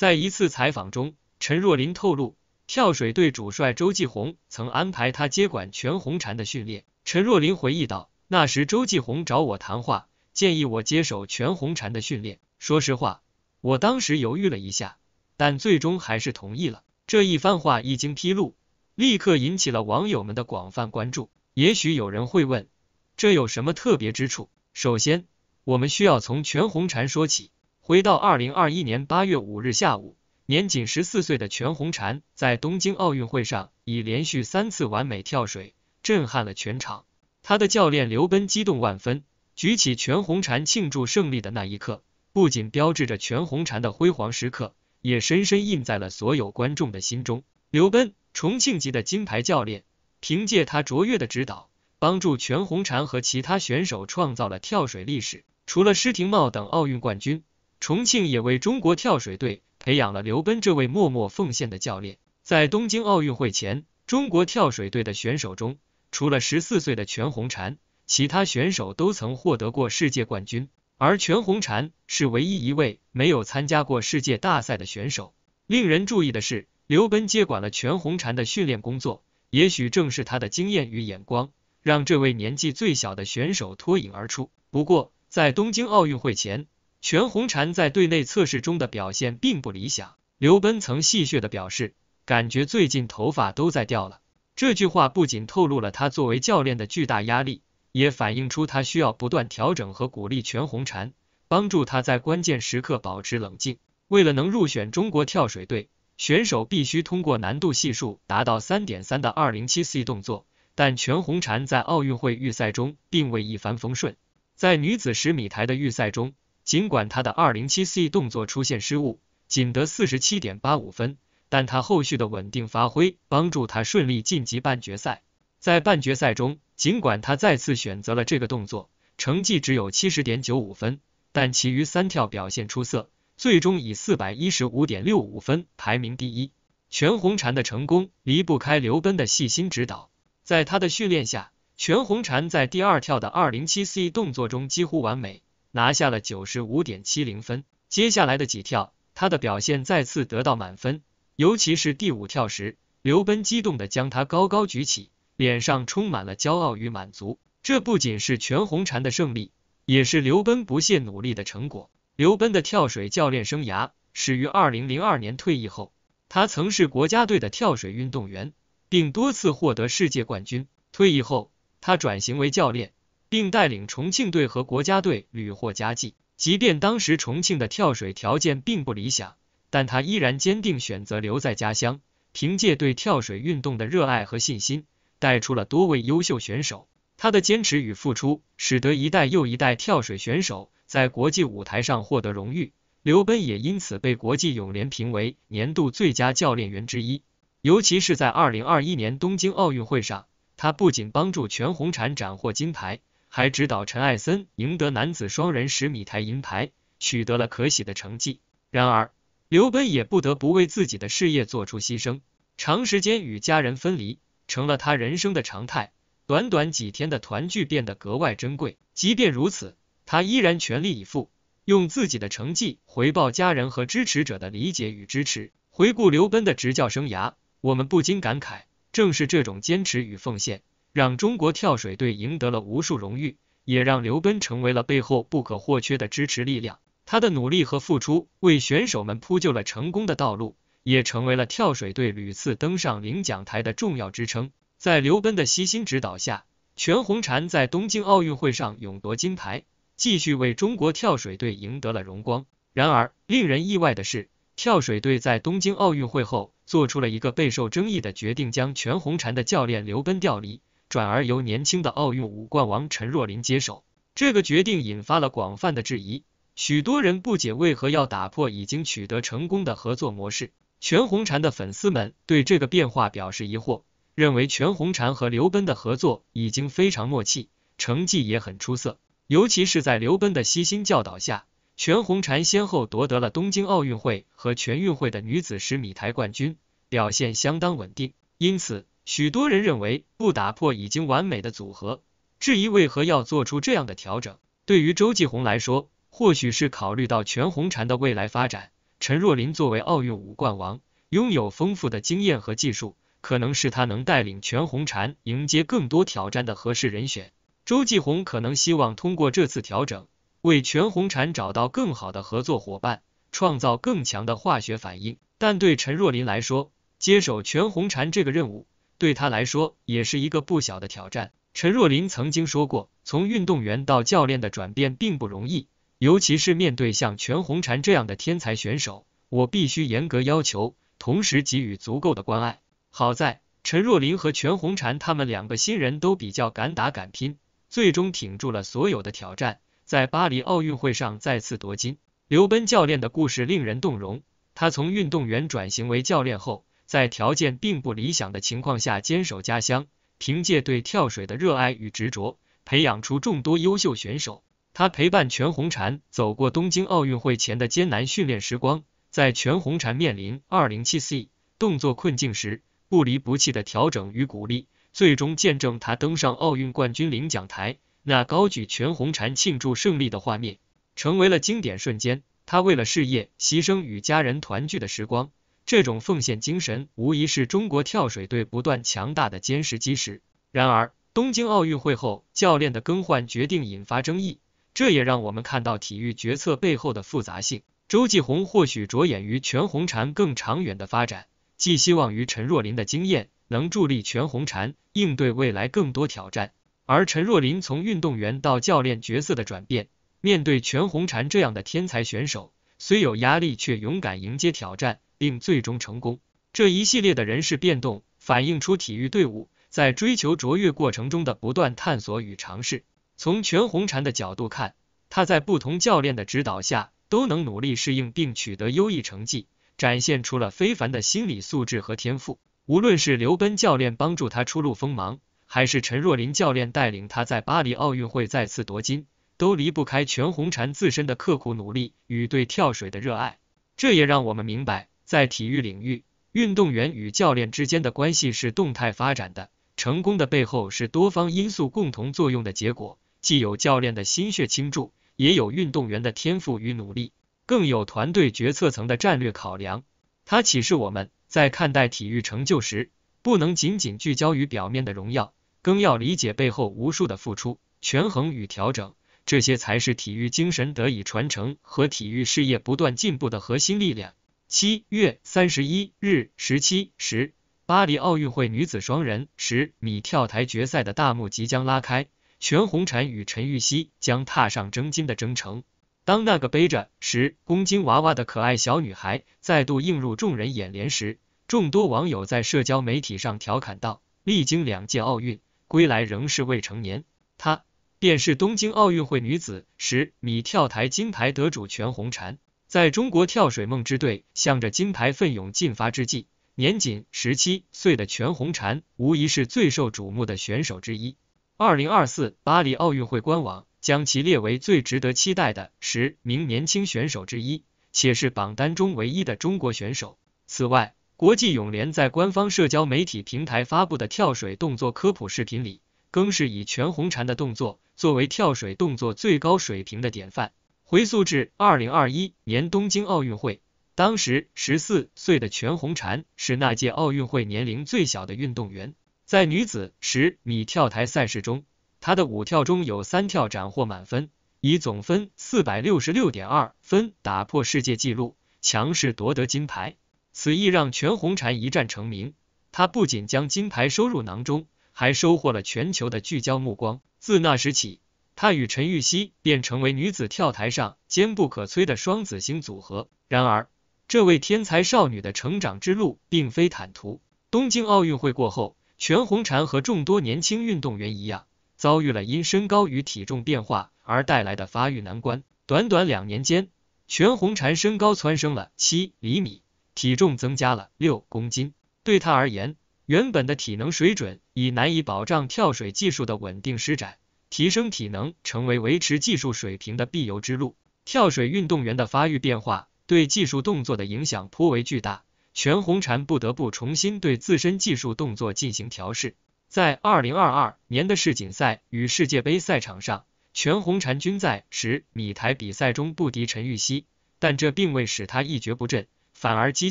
在一次采访中，陈若琳透露，跳水队主帅周继红曾安排他接管全红婵的训练。陈若琳回忆道：“那时周继红找我谈话，建议我接手全红婵的训练。说实话，我当时犹豫了一下，但最终还是同意了。”这一番话一经披露，立刻引起了网友们的广泛关注。也许有人会问，这有什么特别之处？首先，我们需要从全红婵说起。回到二零二一年八月五日下午，年仅十四岁的全红婵在东京奥运会上已连续三次完美跳水，震撼了全场。他的教练刘奔激动万分，举起全红婵庆祝胜利的那一刻，不仅标志着全红婵的辉煌时刻，也深深印在了所有观众的心中。刘奔，重庆籍的金牌教练，凭借他卓越的指导，帮助全红婵和其他选手创造了跳水历史。除了施廷懋等奥运冠军。重庆也为中国跳水队培养了刘奔这位默默奉献的教练。在东京奥运会前，中国跳水队的选手中，除了十四岁的全红婵，其他选手都曾获得过世界冠军，而全红婵是唯一一位没有参加过世界大赛的选手。令人注意的是，刘奔接管了全红婵的训练工作，也许正是他的经验与眼光，让这位年纪最小的选手脱颖而出。不过，在东京奥运会前。全红婵在队内测试中的表现并不理想，刘奔曾戏谑的表示：“感觉最近头发都在掉了。”这句话不仅透露了他作为教练的巨大压力，也反映出他需要不断调整和鼓励全红婵，帮助他在关键时刻保持冷静。为了能入选中国跳水队，选手必须通过难度系数达到三点三的二零七 C 动作，但全红婵在奥运会预赛中并未一帆风顺，在女子十米台的预赛中。尽管他的二零七 C 动作出现失误，仅得四十七点八五分，但他后续的稳定发挥帮助他顺利晋级半决赛。在半决赛中，尽管他再次选择了这个动作，成绩只有七十点九五分，但其余三跳表现出色，最终以四百一十五点六五分排名第一。全红婵的成功离不开刘奔的细心指导，在他的训练下，全红婵在第二跳的二零七 C 动作中几乎完美。拿下了九十五点七零分。接下来的几跳，他的表现再次得到满分，尤其是第五跳时，刘奔激动地将他高高举起，脸上充满了骄傲与满足。这不仅是全红婵的胜利，也是刘奔不懈努力的成果。刘奔的跳水教练生涯始于二零零二年，退役后，他曾是国家队的跳水运动员，并多次获得世界冠军。退役后，他转型为教练。并带领重庆队和国家队屡获佳绩。即便当时重庆的跳水条件并不理想，但他依然坚定选择留在家乡。凭借对跳水运动的热爱和信心，带出了多位优秀选手。他的坚持与付出，使得一代又一代跳水选手在国际舞台上获得荣誉。刘奔也因此被国际泳联评为年度最佳教练员之一。尤其是在二零二一年东京奥运会上，他不仅帮助全红婵斩获金牌。还指导陈艾森赢得男子双人十米台银牌，取得了可喜的成绩。然而，刘奔也不得不为自己的事业做出牺牲，长时间与家人分离成了他人生的常态。短短几天的团聚变得格外珍贵。即便如此，他依然全力以赴，用自己的成绩回报家人和支持者的理解与支持。回顾刘奔的执教生涯，我们不禁感慨：正是这种坚持与奉献。让中国跳水队赢得了无数荣誉，也让刘奔成为了背后不可或缺的支持力量。他的努力和付出为选手们铺就了成功的道路，也成为了跳水队屡次登上领奖台的重要支撑。在刘奔的悉心指导下，全红婵在东京奥运会上勇夺金牌，继续为中国跳水队赢得了荣光。然而，令人意外的是，跳水队在东京奥运会后做出了一个备受争议的决定，将全红婵的教练刘奔调离。转而由年轻的奥运五冠王陈若琳接手，这个决定引发了广泛的质疑。许多人不解为何要打破已经取得成功的合作模式。全红婵的粉丝们对这个变化表示疑惑，认为全红婵和刘奔的合作已经非常默契，成绩也很出色。尤其是在刘奔的悉心教导下，全红婵先后夺得了东京奥运会和全运会的女子十米台冠军，表现相当稳定。因此。许多人认为不打破已经完美的组合，质疑为何要做出这样的调整。对于周继红来说，或许是考虑到全红婵的未来发展。陈若琳作为奥运五冠王，拥有丰富的经验和技术，可能是她能带领全红婵迎接更多挑战的合适人选。周继红可能希望通过这次调整，为全红婵找到更好的合作伙伴，创造更强的化学反应。但对陈若琳来说，接手全红婵这个任务，对他来说也是一个不小的挑战。陈若琳曾经说过，从运动员到教练的转变并不容易，尤其是面对像全红婵这样的天才选手，我必须严格要求，同时给予足够的关爱。好在陈若琳和全红婵他们两个新人都比较敢打敢拼，最终挺住了所有的挑战，在巴黎奥运会上再次夺金。刘奔教练的故事令人动容，他从运动员转型为教练后。在条件并不理想的情况下坚守家乡，凭借对跳水的热爱与执着，培养出众多优秀选手。他陪伴全红婵走过东京奥运会前的艰难训练时光，在全红婵面临 207C 动作困境时，不离不弃的调整与鼓励，最终见证他登上奥运冠军领奖台。那高举全红婵庆祝胜利的画面，成为了经典瞬间。他为了事业牺牲与家人团聚的时光。这种奉献精神无疑是中国跳水队不断强大的坚实基石。然而，东京奥运会后教练的更换决定引发争议，这也让我们看到体育决策背后的复杂性。周继红或许着眼于全红婵更长远的发展，寄希望于陈若琳的经验能助力全红婵应对未来更多挑战。而陈若琳从运动员到教练角色的转变，面对全红婵这样的天才选手，虽有压力却勇敢迎接挑战。并最终成功。这一系列的人事变动反映出体育队伍在追求卓越过程中的不断探索与尝试。从全红婵的角度看，他在不同教练的指导下都能努力适应并取得优异成绩，展现出了非凡的心理素质和天赋。无论是刘奔教练帮助他初露锋芒，还是陈若琳教练带领他在巴黎奥运会再次夺金，都离不开全红婵自身的刻苦努力与对跳水的热爱。这也让我们明白。在体育领域，运动员与教练之间的关系是动态发展的。成功的背后是多方因素共同作用的结果，既有教练的心血倾注，也有运动员的天赋与努力，更有团队决策层的战略考量。它启示我们在看待体育成就时，不能仅仅聚焦于表面的荣耀，更要理解背后无数的付出、权衡与调整。这些才是体育精神得以传承和体育事业不断进步的核心力量。七月三十一日十七时，巴黎奥运会女子双人十米跳台决赛的大幕即将拉开，全红婵与陈芋汐将踏上争金的征程。当那个背着十公斤娃娃的可爱小女孩再度映入众人眼帘时，众多网友在社交媒体上调侃道：“历经两届奥运归来仍是未成年，她便是东京奥运会女子十米跳台金牌得主全红婵。”在中国跳水梦之队向着金牌奋勇进发之际，年仅十七岁的全红婵无疑是最受瞩目的选手之一。二零二四巴黎奥运会官网将其列为最值得期待的十名年轻选手之一，且是榜单中唯一的中国选手。此外，国际泳联在官方社交媒体平台发布的跳水动作科普视频里，更是以全红婵的动作作为跳水动作最高水平的典范。回溯至二零二一年东京奥运会，当时十四岁的全红婵是那届奥运会年龄最小的运动员。在女子十米跳台赛事中，她的五跳中有三跳斩获满分，以总分四百六十六点二分打破世界纪录，强势夺得金牌。此役让全红婵一战成名，她不仅将金牌收入囊中，还收获了全球的聚焦目光。自那时起，她与陈芋汐便成为女子跳台上坚不可摧的双子星组合。然而，这位天才少女的成长之路并非坦途。东京奥运会过后，全红婵和众多年轻运动员一样，遭遇了因身高与体重变化而带来的发育难关。短短两年间，全红婵身高蹿升了七厘米，体重增加了六公斤。对她而言，原本的体能水准已难以保障跳水技术的稳定施展。提升体能成为维持技术水平的必由之路。跳水运动员的发育变化对技术动作的影响颇为巨大，全红婵不得不重新对自身技术动作进行调试。在二零二二年的世锦赛与世界杯赛场上，全红婵均在十米台比赛中不敌陈芋汐，但这并未使她一蹶不振，反而激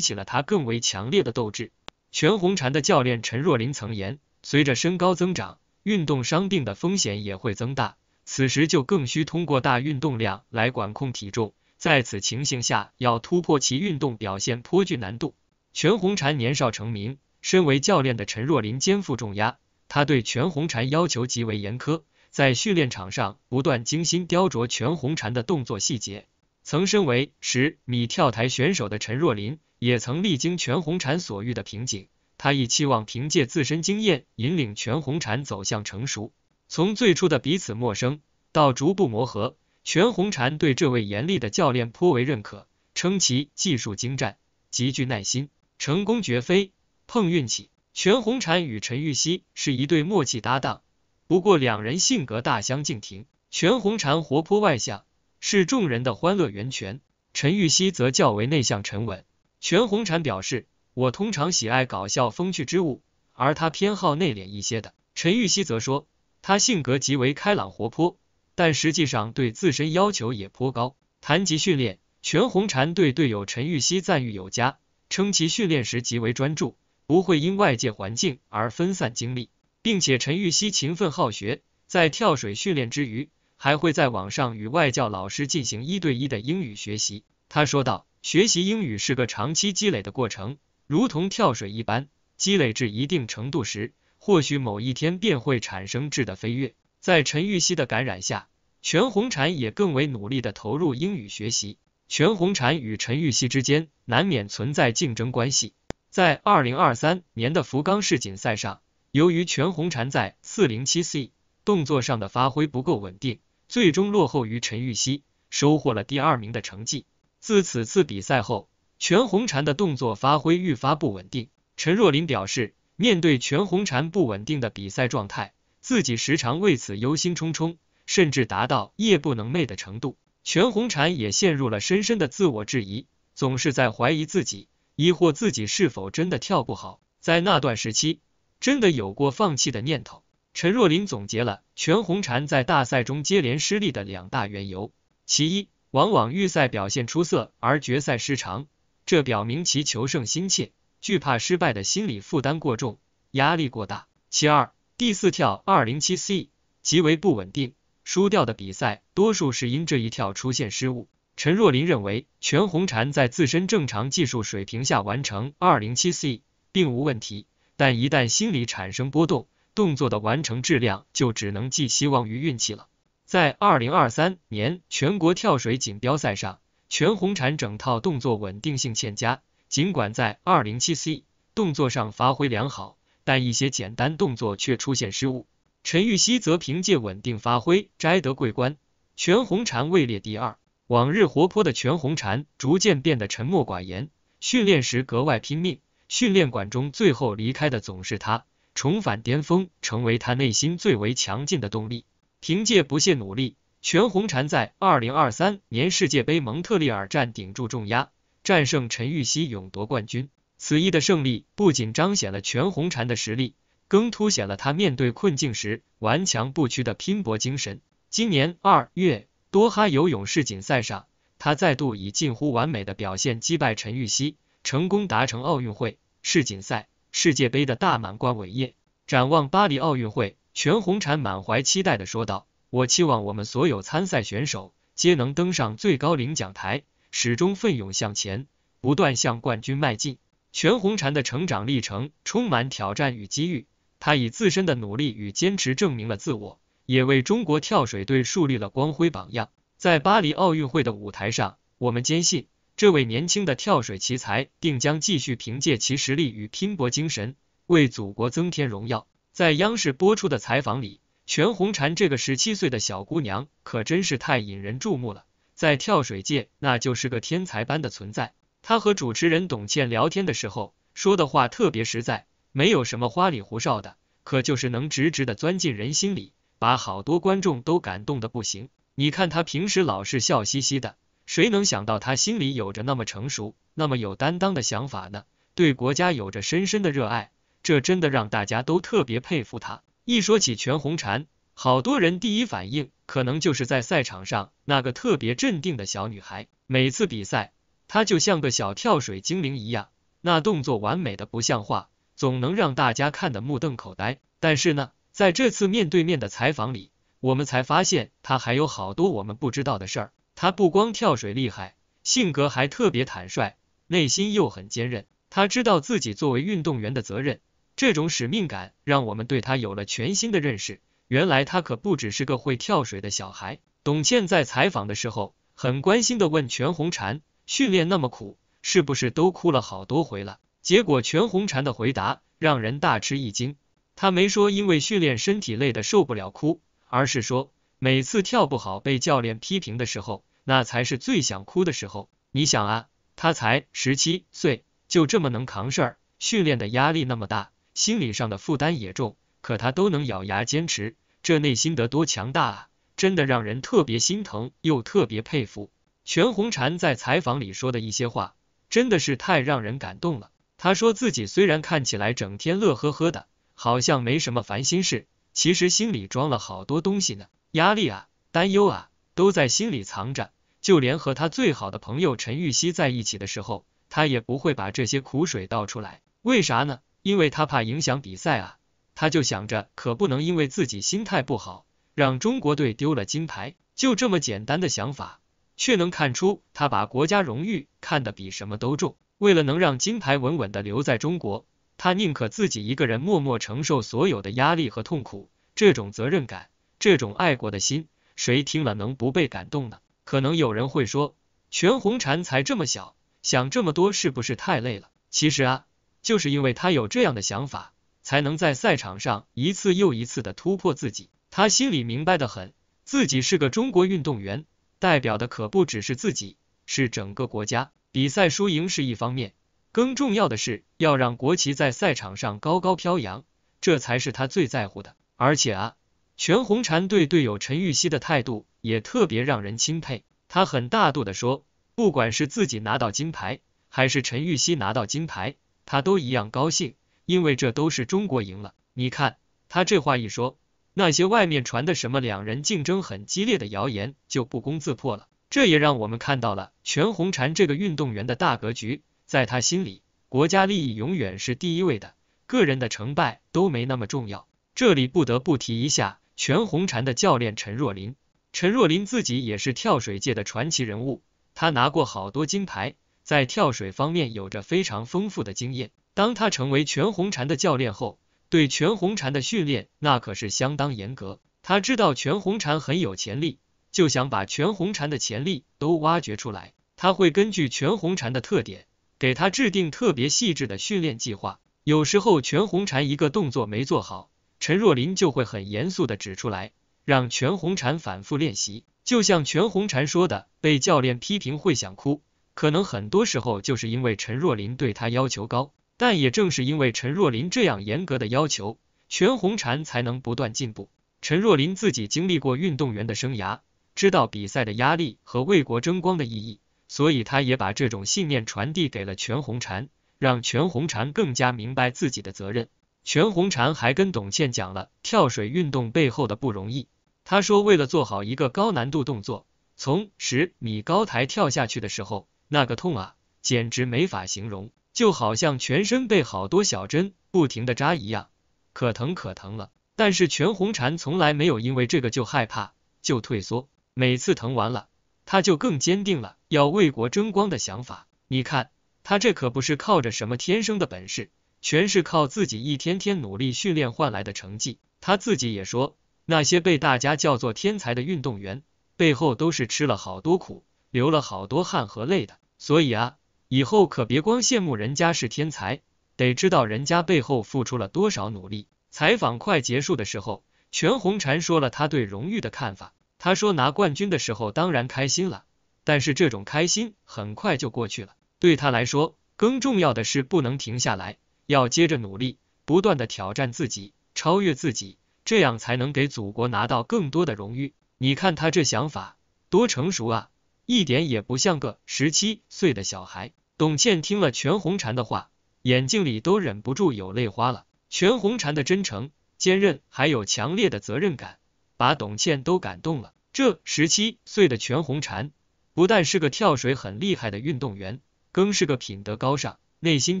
起了她更为强烈的斗志。全红婵的教练陈若琳曾言：“随着身高增长。”运动伤病的风险也会增大，此时就更需通过大运动量来管控体重。在此情形下，要突破其运动表现颇具难度。全红婵年少成名，身为教练的陈若琳肩负重压，她对全红婵要求极为严苛，在训练场上不断精心雕琢全红婵的动作细节。曾身为十米跳台选手的陈若琳，也曾历经全红婵所遇的瓶颈。他亦期望凭借自身经验引领全红婵走向成熟，从最初的彼此陌生到逐步磨合，全红婵对这位严厉的教练颇为认可，称其技术精湛，极具耐心，成功绝非碰运气。全红婵与陈芋汐是一对默契搭档，不过两人性格大相径庭，全红婵活泼外向，是众人的欢乐源泉，陈芋汐则较为内向沉稳。全红婵表示。我通常喜爱搞笑风趣之物，而他偏好内敛一些的。陈玉希则说，他性格极为开朗活泼，但实际上对自身要求也颇高。谈及训练，全红婵对队友陈玉希赞誉有加，称其训练时极为专注，不会因外界环境而分散精力，并且陈玉希勤奋好学，在跳水训练之余，还会在网上与外教老师进行一对一的英语学习。他说道：“学习英语是个长期积累的过程。”如同跳水一般，积累至一定程度时，或许某一天便会产生质的飞跃。在陈芋汐的感染下，全红婵也更为努力地投入英语学习。全红婵与陈芋汐之间难免存在竞争关系。在二零二三年的福冈世锦赛上，由于全红婵在四零七 c 动作上的发挥不够稳定，最终落后于陈芋汐，收获了第二名的成绩。自此次比赛后，全红婵的动作发挥愈发不稳定。陈若琳表示，面对全红婵不稳定的比赛状态，自己时常为此忧心忡忡，甚至达到夜不能寐的程度。全红婵也陷入了深深的自我质疑，总是在怀疑自己，疑惑自己是否真的跳不好。在那段时期，真的有过放弃的念头。陈若琳总结了全红婵在大赛中接连失利的两大缘由：其一，往往预赛表现出色，而决赛失常。这表明其求胜心切，惧怕失败的心理负担过重，压力过大。其二，第四跳 207C 极为不稳定，输掉的比赛多数是因这一跳出现失误。陈若琳认为，全红婵在自身正常技术水平下完成 207C 并无问题，但一旦心理产生波动，动作的完成质量就只能寄希望于运气了。在2023年全国跳水锦标赛上。全红婵整套动作稳定性欠佳，尽管在二零七 C 动作上发挥良好，但一些简单动作却出现失误。陈芋汐则凭借稳定发挥摘得桂冠，全红婵位列第二。往日活泼的全红婵逐渐变得沉默寡言，训练时格外拼命，训练馆中最后离开的总是她。重返巅峰，成为她内心最为强劲的动力。凭借不懈努力。全红婵在二零二三年世界杯蒙特利尔站顶住重压，战胜陈芋汐，勇夺冠军。此役的胜利不仅彰显了全红婵的实力，更凸显了她面对困境时顽强不屈的拼搏精神。今年二月多哈游泳世锦赛上，她再度以近乎完美的表现击败陈芋汐，成功达成奥运会、世锦赛、世界杯的大满贯伟业。展望巴黎奥运会，全红婵满怀期待的说道。我期望我们所有参赛选手皆能登上最高领奖台，始终奋勇向前，不断向冠军迈进。全红婵的成长历程充满挑战与机遇，他以自身的努力与坚持证明了自我，也为中国跳水队树立了光辉榜样。在巴黎奥运会的舞台上，我们坚信这位年轻的跳水奇才定将继续凭借其实力与拼搏精神为祖国增添荣耀。在央视播出的采访里。全红婵这个十七岁的小姑娘可真是太引人注目了，在跳水界那就是个天才般的存在。她和主持人董倩聊天的时候说的话特别实在，没有什么花里胡哨的，可就是能直直的钻进人心里，把好多观众都感动的不行。你看她平时老是笑嘻嘻的，谁能想到她心里有着那么成熟、那么有担当的想法呢？对国家有着深深的热爱，这真的让大家都特别佩服她。一说起全红婵，好多人第一反应可能就是在赛场上那个特别镇定的小女孩。每次比赛，她就像个小跳水精灵一样，那动作完美的不像话，总能让大家看得目瞪口呆。但是呢，在这次面对面的采访里，我们才发现她还有好多我们不知道的事儿。她不光跳水厉害，性格还特别坦率，内心又很坚韧。她知道自己作为运动员的责任。这种使命感让我们对他有了全新的认识。原来他可不只是个会跳水的小孩。董倩在采访的时候，很关心的问全红婵：“训练那么苦，是不是都哭了好多回了？”结果全红婵的回答让人大吃一惊。他没说因为训练身体累的受不了哭，而是说每次跳不好被教练批评的时候，那才是最想哭的时候。你想啊，他才十七岁，就这么能扛事儿，训练的压力那么大。心理上的负担也重，可他都能咬牙坚持，这内心得多强大啊！真的让人特别心疼又特别佩服。全红婵在采访里说的一些话，真的是太让人感动了。他说自己虽然看起来整天乐呵呵的，好像没什么烦心事，其实心里装了好多东西呢，压力啊、担忧啊，都在心里藏着。就连和他最好的朋友陈玉溪在一起的时候，他也不会把这些苦水倒出来。为啥呢？因为他怕影响比赛啊，他就想着可不能因为自己心态不好让中国队丢了金牌。就这么简单的想法，却能看出他把国家荣誉看得比什么都重。为了能让金牌稳稳的留在中国，他宁可自己一个人默默承受所有的压力和痛苦。这种责任感，这种爱国的心，谁听了能不被感动呢？可能有人会说，全红婵才这么小，想这么多是不是太累了？其实啊。就是因为他有这样的想法，才能在赛场上一次又一次的突破自己。他心里明白的很，自己是个中国运动员，代表的可不只是自己，是整个国家。比赛输赢是一方面，更重要的是要让国旗在赛场上高高飘扬，这才是他最在乎的。而且啊，全红婵对队友陈芋汐的态度也特别让人钦佩。他很大度的说，不管是自己拿到金牌，还是陈芋汐拿到金牌。他都一样高兴，因为这都是中国赢了。你看他这话一说，那些外面传的什么两人竞争很激烈的谣言就不攻自破了。这也让我们看到了全红婵这个运动员的大格局，在他心里，国家利益永远是第一位的，个人的成败都没那么重要。这里不得不提一下全红婵的教练陈若琳，陈若琳自己也是跳水界的传奇人物，她拿过好多金牌。在跳水方面有着非常丰富的经验。当他成为全红婵的教练后，对全红婵的训练那可是相当严格。他知道全红婵很有潜力，就想把全红婵的潜力都挖掘出来。他会根据全红婵的特点，给他制定特别细致的训练计划。有时候全红婵一个动作没做好，陈若琳就会很严肃的指出来，让全红婵反复练习。就像全红婵说的：“被教练批评会想哭。”可能很多时候就是因为陈若琳对他要求高，但也正是因为陈若琳这样严格的要求，全红婵才能不断进步。陈若琳自己经历过运动员的生涯，知道比赛的压力和为国争光的意义，所以她也把这种信念传递给了全红婵，让全红婵更加明白自己的责任。全红婵还跟董倩讲了跳水运动背后的不容易。她说，为了做好一个高难度动作，从十米高台跳下去的时候。那个痛啊，简直没法形容，就好像全身被好多小针不停的扎一样，可疼可疼了。但是全红婵从来没有因为这个就害怕就退缩，每次疼完了，他就更坚定了要为国争光的想法。你看，他这可不是靠着什么天生的本事，全是靠自己一天天努力训练换来的成绩。他自己也说，那些被大家叫做天才的运动员，背后都是吃了好多苦。流了好多汗和泪的，所以啊，以后可别光羡慕人家是天才，得知道人家背后付出了多少努力。采访快结束的时候，全红婵说了他对荣誉的看法。他说拿冠军的时候当然开心了，但是这种开心很快就过去了。对他来说，更重要的是不能停下来，要接着努力，不断的挑战自己，超越自己，这样才能给祖国拿到更多的荣誉。你看他这想法多成熟啊！一点也不像个十七岁的小孩。董倩听了全红婵的话，眼睛里都忍不住有泪花了。全红婵的真诚、坚韧，还有强烈的责任感，把董倩都感动了。这十七岁的全红婵，不但是个跳水很厉害的运动员，更是个品德高尚、内心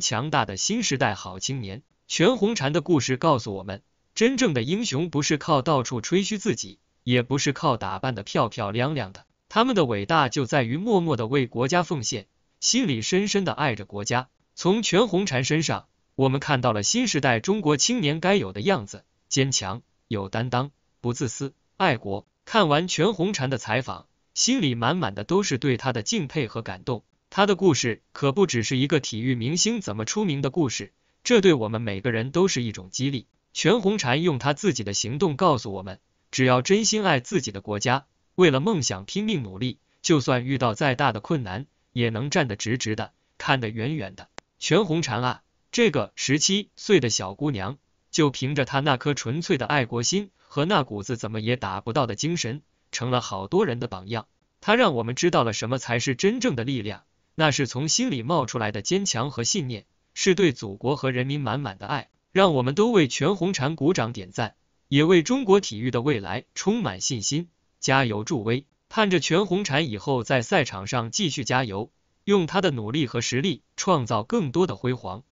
强大的新时代好青年。全红婵的故事告诉我们，真正的英雄不是靠到处吹嘘自己，也不是靠打扮的漂漂亮亮的。他们的伟大就在于默默的为国家奉献，心里深深的爱着国家。从全红婵身上，我们看到了新时代中国青年该有的样子：坚强、有担当、不自私、爱国。看完全红婵的采访，心里满满的都是对她的敬佩和感动。她的故事可不只是一个体育明星怎么出名的故事，这对我们每个人都是一种激励。全红婵用他自己的行动告诉我们：只要真心爱自己的国家。为了梦想拼命努力，就算遇到再大的困难，也能站得直直的，看得远远的。全红婵啊，这个十七岁的小姑娘，就凭着她那颗纯粹的爱国心和那股子怎么也打不到的精神，成了好多人的榜样。她让我们知道了什么才是真正的力量，那是从心里冒出来的坚强和信念，是对祖国和人民满满的爱。让我们都为全红婵鼓掌点赞，也为中国体育的未来充满信心。加油助威，盼着全红婵以后在赛场上继续加油，用她的努力和实力创造更多的辉煌。